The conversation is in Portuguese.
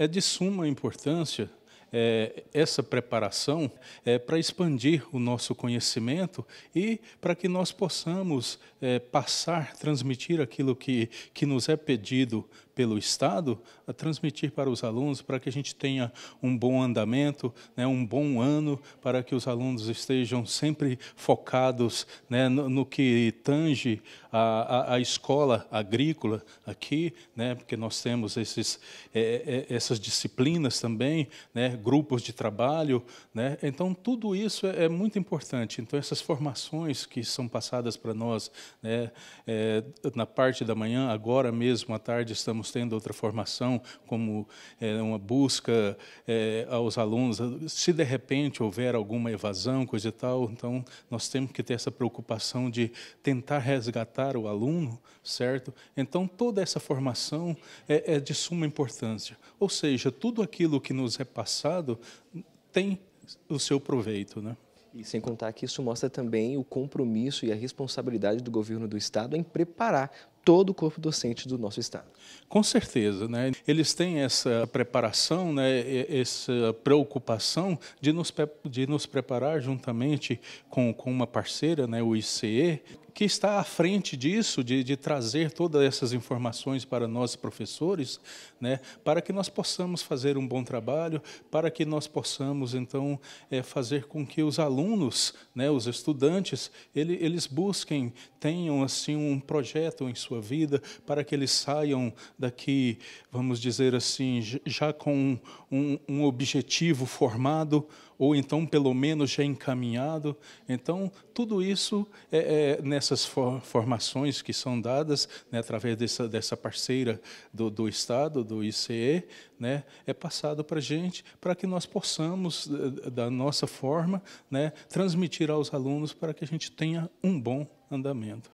É de suma importância é, essa preparação é, para expandir o nosso conhecimento e para que nós possamos é, passar, transmitir aquilo que, que nos é pedido pelo Estado a transmitir para os alunos, para que a gente tenha um bom andamento, né, um bom ano, para que os alunos estejam sempre focados né, no, no, que tange a, a, a, escola agrícola aqui, né, porque nós temos esses, é, é, essas disciplinas também, né, grupos de trabalho. Né, então, tudo isso é, é muito importante. Então, essas formações que são passadas para nós né, é, na parte da manhã, agora mesmo à tarde estamos tendo outra formação, como é, uma busca é, aos alunos, se de repente houver alguma evasão, coisa e tal, então nós temos que ter essa preocupação de tentar resgatar o aluno, certo? Então toda essa formação é, é de suma importância. Ou seja, tudo aquilo que nos é passado tem o seu proveito, né? E sem contar que isso mostra também o compromisso e a responsabilidade do governo do Estado em preparar todo o corpo docente do nosso estado. Com certeza, né? Eles têm essa preparação, né? Essa preocupação de nos de nos preparar juntamente com, com uma parceira, né? O ICE, que está à frente disso, de, de trazer todas essas informações para nós, professores, né, para que nós possamos fazer um bom trabalho, para que nós possamos, então, é, fazer com que os alunos, né, os estudantes, ele, eles busquem, tenham assim um projeto em sua vida, para que eles saiam daqui, vamos dizer assim, já com um, um objetivo formado, ou então pelo menos já encaminhado. Então, tudo isso é, é nessas for formações que são dadas né, através dessa, dessa parceira do, do Estado, do ICE, né, é passado para a gente para que nós possamos, eh, da nossa forma, né, transmitir aos alunos para que a gente tenha um bom andamento.